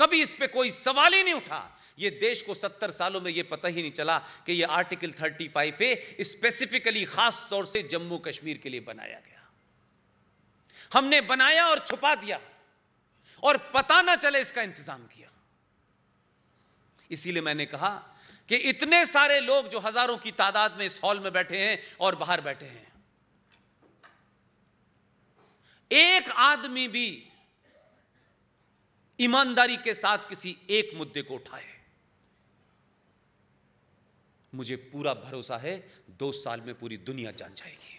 कभी इस पर कोई सवाल ही नहीं उठा ये देश को सत्तर सालों में यह पता ही नहीं चला कि यह article thirty five A specifically खास तौर से जम्मू कश्मीर के लिए बनाया गया हमने बनाया और छुपा दिया और पता ना चले इसका इंतजाम किया इसीलिए मैंने कहा कि इतने सारे लोग जो हजारों की तादाद में इस हॉल में बैठे हैं और बाहर बैठे हैं एक आदमी भी ईमानदारी के साथ किसी एक मुद्दे को उठाए मुझे पूरा भरोसा है दो साल में पूरी दुनिया जान जाएगी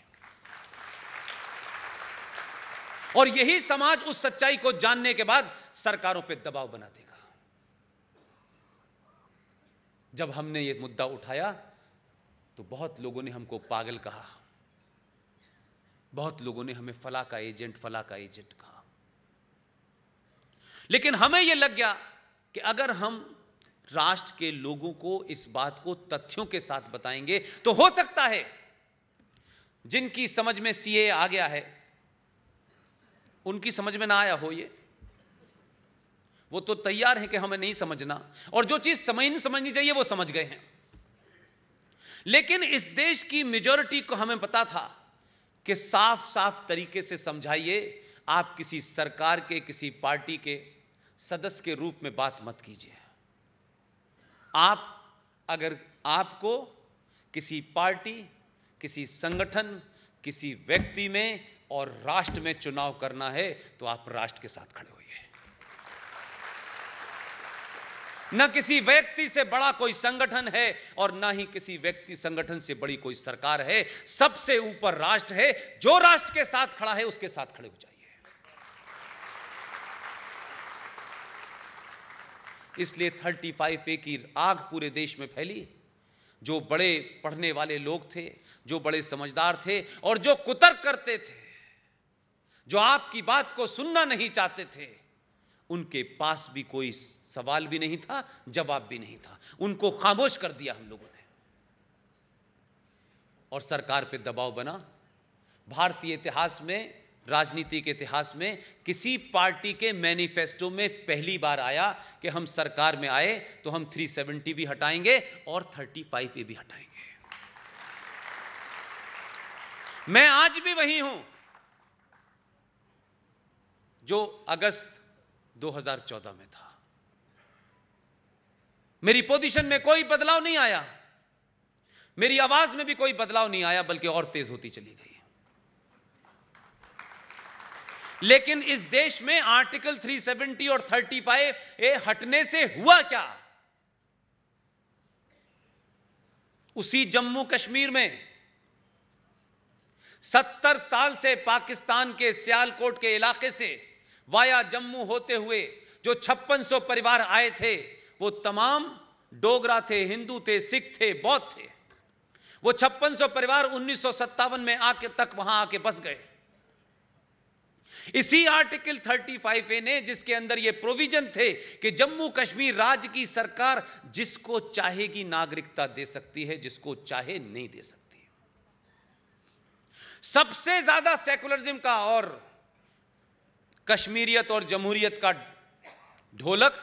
और यही समाज उस सच्चाई को जानने के बाद सरकारों पे दबाव बना देगा जब हमने ये मुद्दा उठाया तो बहुत लोगों ने हमको पागल कहा बहुत लोगों ने हमें फला का एजेंट फला का एजेंट कहा लेकिन हमें यह लग गया कि अगर हम राष्ट्र के लोगों को इस बात को तथ्यों के साथ बताएंगे तो हो सकता है जिनकी समझ में सीए आ गया है उनकी समझ में ना आया हो ये वो तो तैयार है कि हमें नहीं समझना और जो चीज समझ नहीं समझनी चाहिए वो समझ गए हैं लेकिन इस देश की मेजोरिटी को हमें पता था कि साफ साफ तरीके से समझाइए आप किसी सरकार के किसी पार्टी के सदस्य के रूप में बात मत कीजिए आप अगर आपको किसी पार्टी किसी संगठन किसी व्यक्ति में और राष्ट्र में चुनाव करना है तो आप राष्ट्र के साथ खड़े होइए न किसी व्यक्ति से बड़ा कोई संगठन है और ना ही किसी व्यक्ति संगठन से बड़ी कोई सरकार है सबसे ऊपर राष्ट्र है जो राष्ट्र के साथ खड़ा है उसके साथ खड़े हो जाइए इसलिए थर्टी फाइव ए की आग पूरे देश में फैली जो बड़े पढ़ने वाले लोग थे जो बड़े समझदार थे और जो कुतर्क करते थे जो आपकी बात को सुनना नहीं चाहते थे उनके पास भी कोई सवाल भी नहीं था जवाब भी नहीं था उनको खामोश कर दिया हम लोगों ने और सरकार पे दबाव बना भारतीय इतिहास में राजनीति के इतिहास में किसी पार्टी के मैनिफेस्टो में पहली बार आया कि हम सरकार में आए तो हम 370 भी हटाएंगे और 35 ए भी हटाएंगे मैं आज भी वही हूं जो अगस्त 2014 में था मेरी पोजीशन में कोई बदलाव नहीं आया मेरी आवाज में भी कोई बदलाव नहीं आया बल्कि और तेज होती चली गई लेकिन इस देश में आर्टिकल 370 और 35 ए हटने से हुआ क्या उसी जम्मू कश्मीर में सत्तर साल से पाकिस्तान के सियालकोट के इलाके से वाया जम्मू होते हुए जो 5600 परिवार आए थे वो तमाम डोगरा थे हिंदू थे सिख थे बौद्ध थे वो 5600 परिवार उन्नीस में आके तक वहां आके बस गए इसी आर्टिकल 35 ए ने जिसके अंदर ये प्रोविजन थे कि जम्मू कश्मीर राज्य की सरकार जिसको चाहेगी नागरिकता दे सकती है जिसको चाहे नहीं दे सकती सबसे ज्यादा सेकुलरिज्म का और कश्मीरियत और जमहूरियत का ढोलक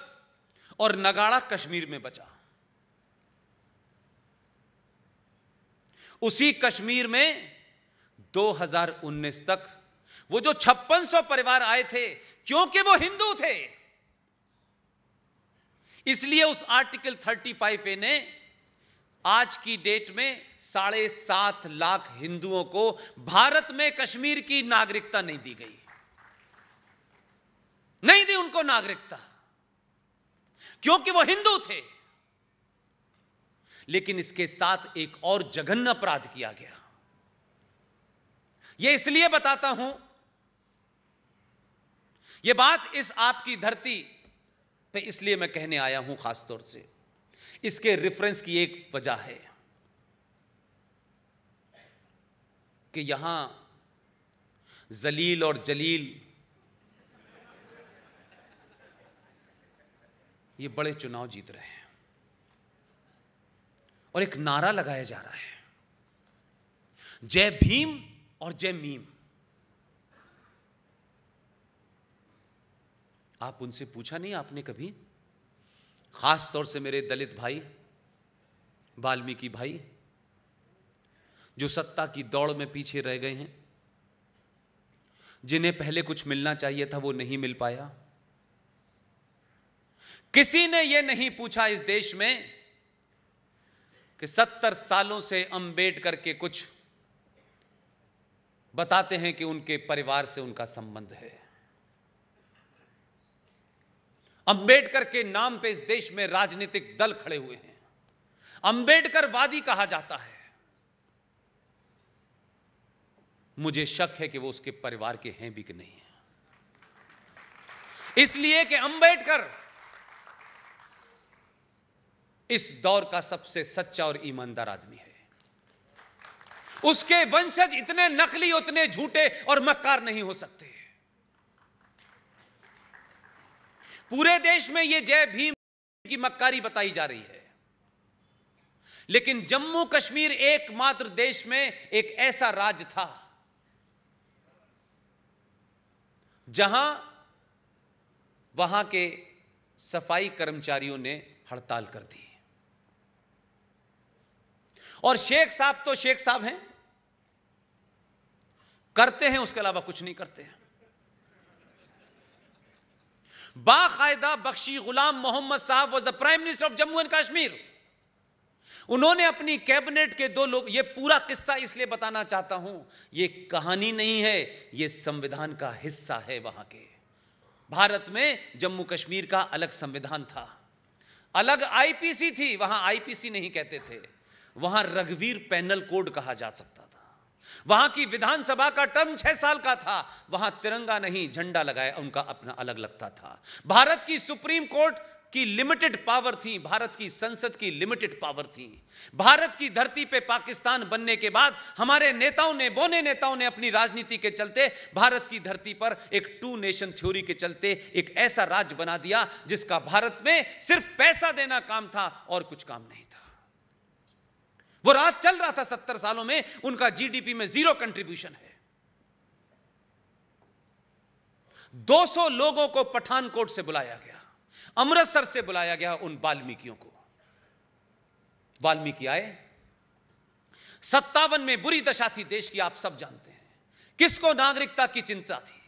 और नगाड़ा कश्मीर में बचा उसी कश्मीर में 2019 तक वो जो छप्पन सौ परिवार आए थे क्योंकि वो हिंदू थे इसलिए उस आर्टिकल 35 ए ने आज की डेट में साढ़े सात लाख हिंदुओं को भारत में कश्मीर की नागरिकता नहीं दी गई नहीं दी उनको नागरिकता क्योंकि वो हिंदू थे लेकिन इसके साथ एक और जघन्य अपराध किया गया यह इसलिए बताता हूं यह बात इस आपकी धरती पे इसलिए मैं कहने आया हूं खासतौर से इसके रेफरेंस की एक वजह है कि यहां जलील और जलील ये बड़े चुनाव जीत रहे हैं और एक नारा लगाया जा रहा है जय भीम और जय मीम आप उनसे पूछा नहीं आपने कभी खास तौर से मेरे दलित भाई वाल्मीकि भाई जो सत्ता की दौड़ में पीछे रह गए हैं जिन्हें पहले कुछ मिलना चाहिए था वो नहीं मिल पाया किसी ने यह नहीं पूछा इस देश में कि सत्तर सालों से अंबेडकर के कुछ बताते हैं कि उनके परिवार से उनका संबंध है अंबेडकर के नाम पे इस देश में राजनीतिक दल खड़े हुए हैं अंबेडकर वादी कहा जाता है मुझे शक है कि वो उसके परिवार के हैं भी कि नहीं है इसलिए कि अंबेडकर इस दौर का सबसे सच्चा और ईमानदार आदमी है उसके वंशज इतने नकली उतने झूठे और मक्कार नहीं हो सकते पूरे देश में यह जय भीम की मक्कारी बताई जा रही है लेकिन जम्मू कश्मीर एकमात्र देश में एक ऐसा राज्य था जहां वहां के सफाई कर्मचारियों ने हड़ताल कर दी और शेख साहब तो शेख साहब हैं करते हैं उसके अलावा कुछ नहीं करते हैं बाकायदा बख्शी गुलाम मोहम्मद साहब was the prime minister of Jammu and Kashmir उन्होंने अपनी कैबिनेट के दो लोग ये पूरा किस्सा इसलिए बताना चाहता हूं ये कहानी नहीं है ये संविधान का हिस्सा है वहां के भारत में जम्मू कश्मीर का अलग संविधान था अलग आईपीसी थी वहां आईपीसी नहीं कहते थे वहां रघुवीर पैनल कोड कहा जा सकता वहां की विधानसभा का टर्म छह साल का था वहां तिरंगा नहीं झंडा लगाया उनका अपना अलग लगता था भारत की सुप्रीम कोर्ट की लिमिटेड पावर थी भारत की संसद की लिमिटेड पावर थी भारत की धरती पे पाकिस्तान बनने के बाद हमारे नेताओं ने बोने नेताओं ने अपनी राजनीति के चलते भारत की धरती पर एक टू नेशन थ्योरी के चलते एक ऐसा राज्य बना दिया जिसका भारत में सिर्फ पैसा देना काम था और कुछ काम नहीं था वो राज चल रहा था सत्तर सालों में उनका जीडीपी में जीरो कंट्रीब्यूशन है 200 लोगों को पठानकोट से बुलाया गया अमृतसर से बुलाया गया उन वाल्मीकियों को वाल्मीकि आए सत्तावन में बुरी दशा थी देश की आप सब जानते हैं किसको नागरिकता की चिंता थी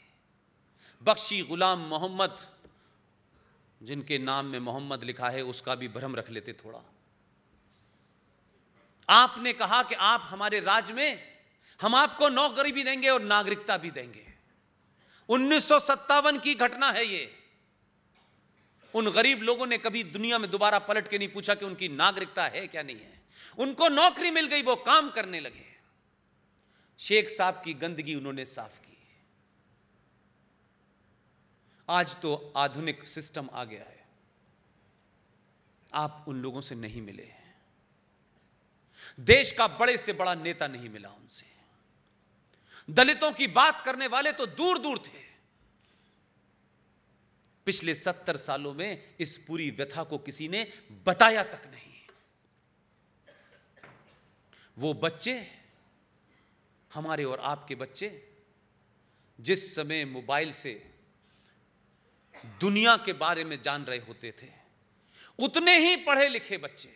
बख्शी गुलाम मोहम्मद जिनके नाम में मोहम्मद लिखा है उसका भी भ्रम रख लेते थोड़ा आपने कहा कि आप हमारे राज्य में हम आपको नौकरी भी देंगे और नागरिकता भी देंगे उन्नीस की घटना है ये उन गरीब लोगों ने कभी दुनिया में दोबारा पलट के नहीं पूछा कि उनकी नागरिकता है क्या नहीं है उनको नौकरी मिल गई वो काम करने लगे शेख साहब की गंदगी उन्होंने साफ की आज तो आधुनिक सिस्टम आ गया है आप उन लोगों से नहीं मिले हैं देश का बड़े से बड़ा नेता नहीं मिला उनसे दलितों की बात करने वाले तो दूर दूर थे पिछले सत्तर सालों में इस पूरी व्यथा को किसी ने बताया तक नहीं वो बच्चे हमारे और आपके बच्चे जिस समय मोबाइल से दुनिया के बारे में जान रहे होते थे उतने ही पढ़े लिखे बच्चे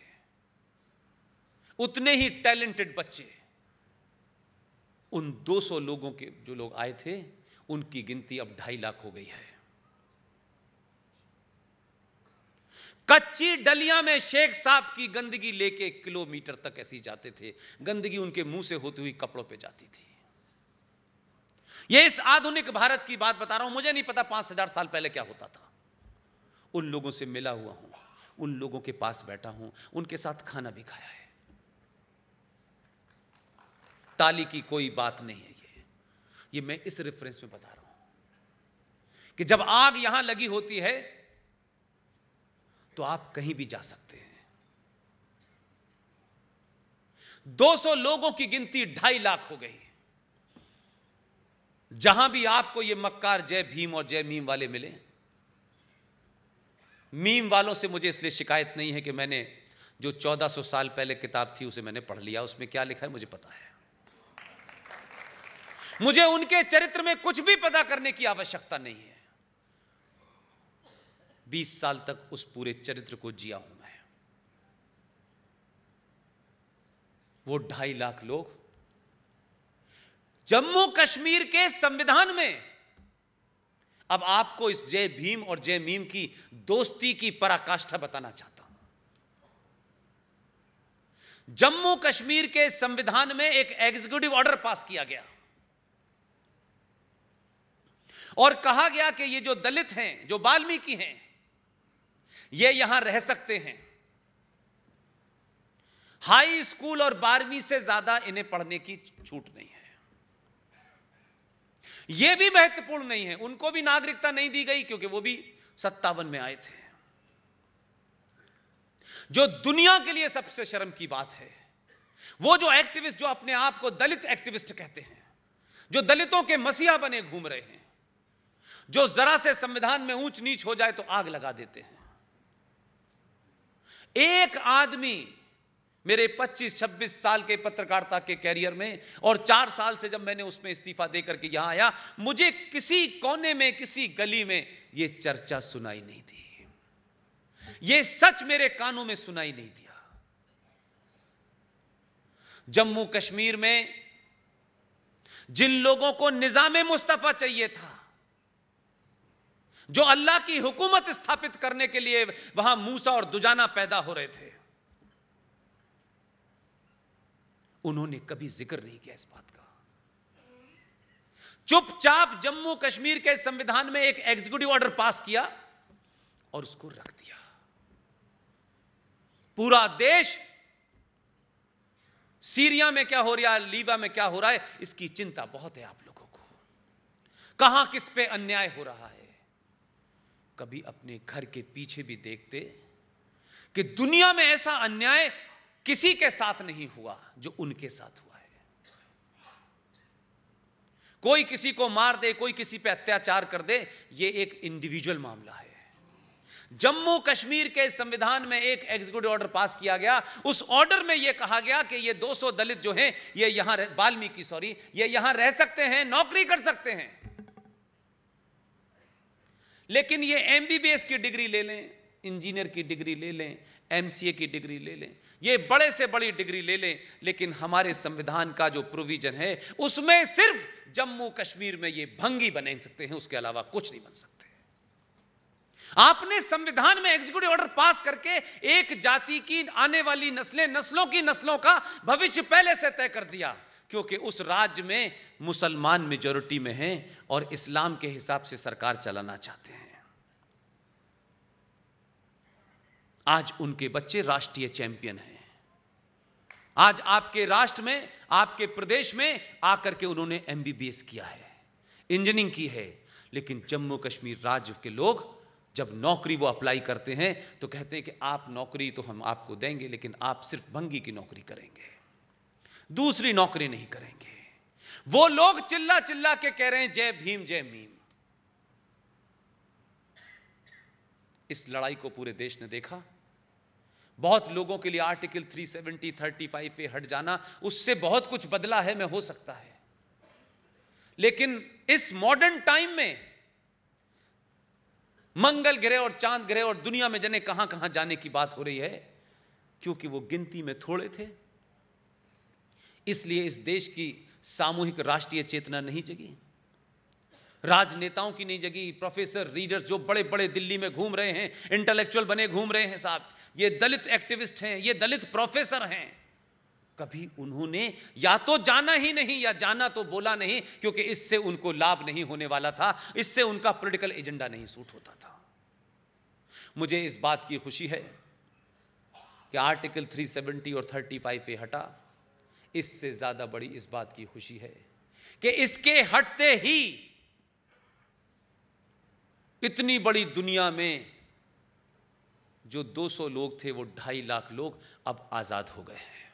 उतने ही टैलेंटेड बच्चे उन 200 लोगों के जो लोग आए थे उनकी गिनती अब ढाई लाख हो गई है कच्ची डलिया में शेख साहब की गंदगी लेके किलोमीटर तक ऐसी जाते थे गंदगी उनके मुंह से होती हुई कपड़ों पे जाती थी ये इस आधुनिक भारत की बात बता रहा हूं मुझे नहीं पता पांच हजार साल पहले क्या होता था उन लोगों से मिला हुआ हूं उन लोगों के पास बैठा हूं उनके साथ खाना भी खाया है ताली की कोई बात नहीं है ये ये मैं इस रेफरेंस में बता रहा हूं कि जब आग यहां लगी होती है तो आप कहीं भी जा सकते हैं 200 लोगों की गिनती ढाई लाख हो गई जहां भी आपको ये मक्कार जय भीम और जय मीम वाले मिले मीम वालों से मुझे इसलिए शिकायत नहीं है कि मैंने जो 1400 साल पहले किताब थी उसे मैंने पढ़ लिया उसमें क्या लिखा है मुझे पता है मुझे उनके चरित्र में कुछ भी पता करने की आवश्यकता नहीं है बीस साल तक उस पूरे चरित्र को जिया हूं मैं वो ढाई लाख लोग जम्मू कश्मीर के संविधान में अब आपको इस जय भीम और जय मीम की दोस्ती की पराकाष्ठा बताना चाहता हूं जम्मू कश्मीर के संविधान में एक एग्जीक्यूटिव ऑर्डर पास किया गया और कहा गया कि ये जो दलित हैं जो बाल्मीकि हैं ये यहां रह सकते हैं हाई स्कूल और बारहवीं से ज्यादा इन्हें पढ़ने की छूट नहीं है यह भी महत्वपूर्ण नहीं है उनको भी नागरिकता नहीं दी गई क्योंकि वो भी सत्तावन में आए थे जो दुनिया के लिए सबसे शर्म की बात है वो जो एक्टिविस्ट जो अपने आप को दलित एक्टिविस्ट कहते हैं जो दलितों के मसीहा बने घूम रहे हैं जो जरा से संविधान में ऊंच नीच हो जाए तो आग लगा देते हैं एक आदमी मेरे 25-26 साल के पत्रकारिता के कैरियर में और चार साल से जब मैंने उसमें इस्तीफा देकर के यहां आया मुझे किसी कोने में किसी गली में यह चर्चा सुनाई नहीं दी यह सच मेरे कानों में सुनाई नहीं दिया जम्मू कश्मीर में जिन लोगों को निजाम मुस्तफा चाहिए था जो अल्लाह की हुकूमत स्थापित करने के लिए वहां मूसा और दुजाना पैदा हो रहे थे उन्होंने कभी जिक्र नहीं किया इस बात का चुपचाप जम्मू कश्मीर के संविधान में एक एग्जीक्यूटिव ऑर्डर पास किया और उसको रख दिया पूरा देश सीरिया में क्या हो रहा है लीबा में क्या हो रहा है इसकी चिंता बहुत है आप लोगों को कहां किस पे अन्याय हो रहा है कभी अपने घर के पीछे भी देखते कि दुनिया में ऐसा अन्याय किसी के साथ नहीं हुआ जो उनके साथ हुआ है कोई किसी को मार दे कोई किसी पे अत्याचार कर दे ये एक इंडिविजुअल मामला है जम्मू कश्मीर के संविधान में एक एग्जीक्यूटिव ऑर्डर पास किया गया उस ऑर्डर में यह कहा गया कि ये 200 दलित जो हैं ये यहां वाल्मीकि सॉरी ये यहां रह सकते हैं नौकरी कर सकते हैं लेकिन ये एम की डिग्री ले लें इंजीनियर की डिग्री ले लें एम की डिग्री ले लें ये बड़े से बड़ी डिग्री ले लें लेकिन हमारे संविधान का जो प्रोविजन है उसमें सिर्फ जम्मू कश्मीर में ये भंगी बने सकते हैं उसके अलावा कुछ नहीं बन सकते आपने संविधान में एग्जीक्यूटिव ऑर्डर पास करके एक जाति की आने वाली नस्लें नस्लों की नस्लों का भविष्य पहले से तय कर दिया क्योंकि उस राज्य में मुसलमान मेजोरिटी में हैं और इस्लाम के हिसाब से सरकार चलाना चाहते हैं आज उनके बच्चे राष्ट्रीय चैंपियन हैं आज आपके राष्ट्र में आपके प्रदेश में आकर के उन्होंने एमबीबीएस किया है इंजीनियरिंग की है लेकिन जम्मू कश्मीर राज्य के लोग जब नौकरी वो अप्लाई करते हैं तो कहते हैं कि आप नौकरी तो हम आपको देंगे लेकिन आप सिर्फ भंगी की नौकरी करेंगे दूसरी नौकरी नहीं करेंगे वो लोग चिल्ला चिल्ला के कह रहे हैं जय भीम जय भीम इस लड़ाई को पूरे देश ने देखा बहुत लोगों के लिए आर्टिकल 370 35 पे हट जाना उससे बहुत कुछ बदला है मैं हो सकता है लेकिन इस मॉडर्न टाइम में मंगल ग्रह और चांद ग्रह और दुनिया में जने कहां कहां जाने की बात हो रही है क्योंकि वो गिनती में थोड़े थे इसलिए इस देश की सामूहिक राष्ट्रीय चेतना नहीं जगी राजनेताओं की नहीं जगी प्रोफेसर रीडर्स जो बड़े बड़े दिल्ली में घूम रहे हैं इंटेलेक्चुअल बने घूम रहे हैं साहब ये दलित एक्टिविस्ट हैं ये दलित प्रोफेसर हैं कभी उन्होंने या तो जाना ही नहीं या जाना तो बोला नहीं क्योंकि इससे उनको लाभ नहीं होने वाला था इससे उनका पॉलिटिकल एजेंडा नहीं सूट होता था मुझे इस बात की खुशी है कि आर्टिकल 370 और 35 ए हटा इससे ज़्यादा बड़ी इस बात की खुशी है कि इसके हटते ही इतनी बड़ी दुनिया में जो 200 लोग थे वो ढाई लाख लोग अब आज़ाद हो गए हैं